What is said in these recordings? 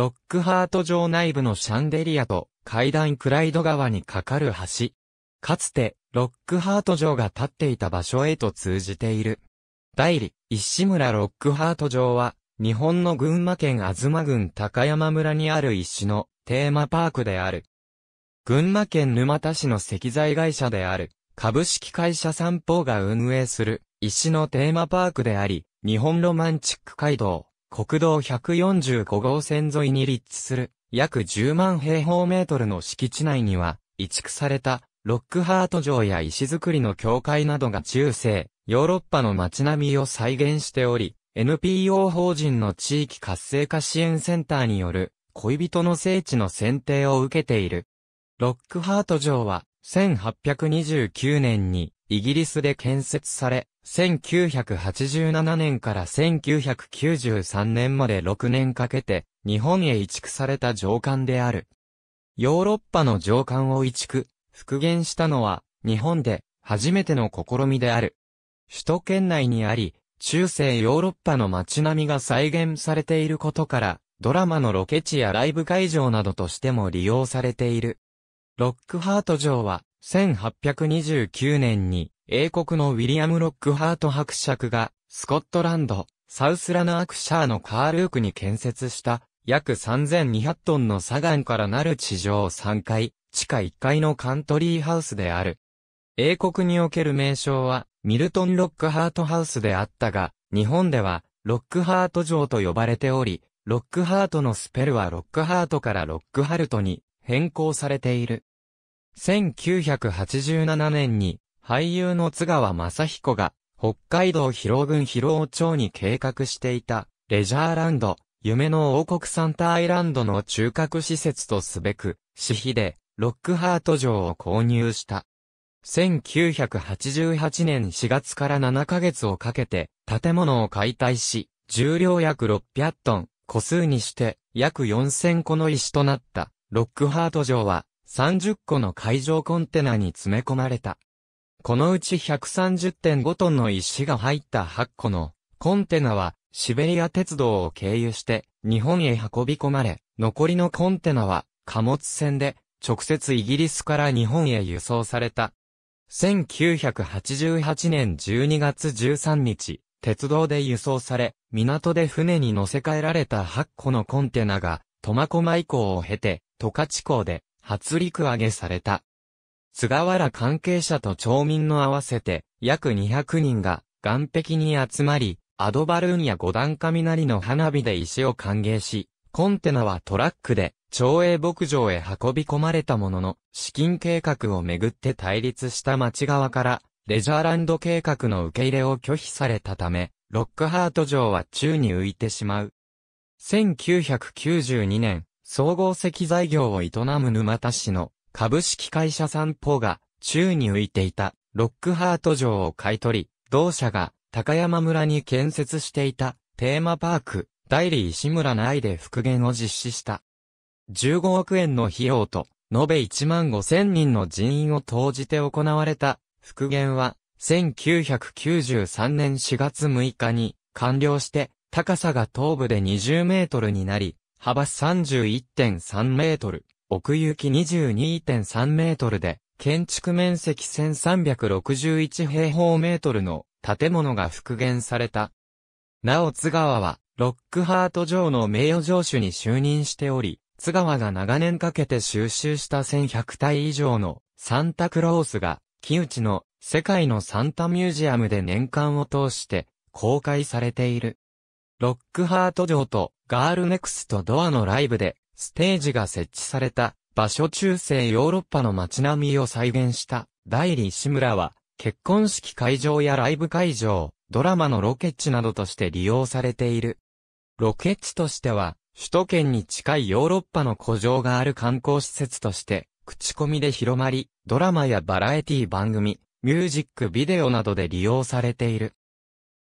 ロックハート城内部のシャンデリアと階段クライド川に架かる橋。かつて、ロックハート城が建っていた場所へと通じている。代理、石村ロックハート城は、日本の群馬県ま郡高山村にある石のテーマパークである。群馬県沼田市の石材会社である、株式会社三方が運営する、石のテーマパークであり、日本ロマンチック街道、国道145号線沿いに立地する約10万平方メートルの敷地内には、移築されたロックハート城や石造りの教会などが中世、ヨーロッパの街並みを再現しており、NPO 法人の地域活性化支援センターによる恋人の聖地の選定を受けている。ロックハート城は1829年にイギリスで建設され、1987年から1993年まで6年かけて、日本へ移築された上官である。ヨーロッパの上官を移築、復元したのは、日本で、初めての試みである。首都圏内にあり、中世ヨーロッパの街並みが再現されていることから、ドラマのロケ地やライブ会場などとしても利用されている。ロックハート城は、1829年に英国のウィリアム・ロックハート伯爵が、スコットランド、サウスラナークシャーのカールークに建設した、約3200トンの砂岩からなる地上3階、地下1階のカントリーハウスである。英国における名称は、ミルトン・ロックハートハウスであったが、日本では、ロックハート城と呼ばれており、ロックハートのスペルはロックハートからロックハルトに変更されている。1987年に俳優の津川雅彦が、北海道広郡広尾町に計画していた、レジャーランド、夢の王国サンタアイランドの中核施設とすべく、私費で、ロックハート城を購入した。1988年4月から7ヶ月をかけて、建物を解体し、重量約600トン、個数にして、約4000個の石となった、ロックハート城は、30個の海上コンテナに詰め込まれた。このうち130.5トンの石が入った8個のコンテナはシベリア鉄道を経由して日本へ運び込まれ、残りのコンテナは貨物船で直接イギリスから日本へ輸送された。1988年12月13日、鉄道で輸送され、港で船に乗せ替えられた8個のコンテナが、苫小牧港を経て、十勝港で、初陸揚げされた。菅原関係者と町民の合わせて約200人が岸壁に集まり、アドバルーンや五段雷の花火で石を歓迎し、コンテナはトラックで町営牧場へ運び込まれたものの、資金計画をめぐって対立した町側から、レジャーランド計画の受け入れを拒否されたため、ロックハート城は宙に浮いてしまう。1992年、総合石材業を営む沼田市の株式会社三方が宙に浮いていたロックハート城を買い取り、同社が高山村に建設していたテーマパーク、代理石村内で復元を実施した。15億円の費用と、延べ1万5千人の人員を投じて行われた復元は、1993年4月6日に完了して、高さが東部で20メートルになり、幅31.3メートル、奥行き22.3メートルで、建築面積1361平方メートルの建物が復元された。なお津川は、ロックハート城の名誉城主に就任しており、津川が長年かけて収集した1100体以上のサンタクロースが、木内の世界のサンタミュージアムで年間を通して公開されている。ロックハート城とガールネクストドアのライブでステージが設置された場所中世ヨーロッパの街並みを再現した代理石村は結婚式会場やライブ会場、ドラマのロケ地などとして利用されている。ロケ地としては首都圏に近いヨーロッパの古城がある観光施設として口コミで広まり、ドラマやバラエティ番組、ミュージックビデオなどで利用されている。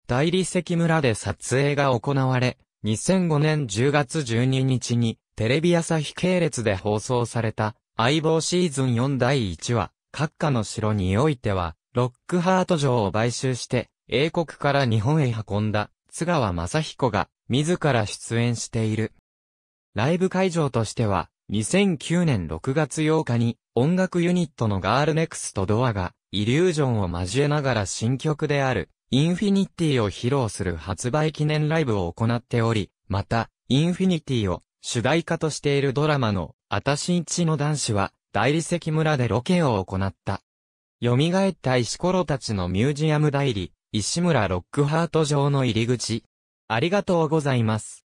大理石村で撮影が行われ、2005年10月12日にテレビ朝日系列で放送された、相棒シーズン4第1話、閣下の城においては、ロックハート城を買収して、英国から日本へ運んだ、津川正彦が、自ら出演している。ライブ会場としては、2009年6月8日に、音楽ユニットのガールネクストドアが、イリュージョンを交えながら新曲である、インフィニティを披露する発売記念ライブを行っており、また、インフィニティを主題歌としているドラマの、あたしんちの男子は、大理石村でロケを行った。蘇った石ころたちのミュージアム代理、石村ロックハート城の入り口。ありがとうございます。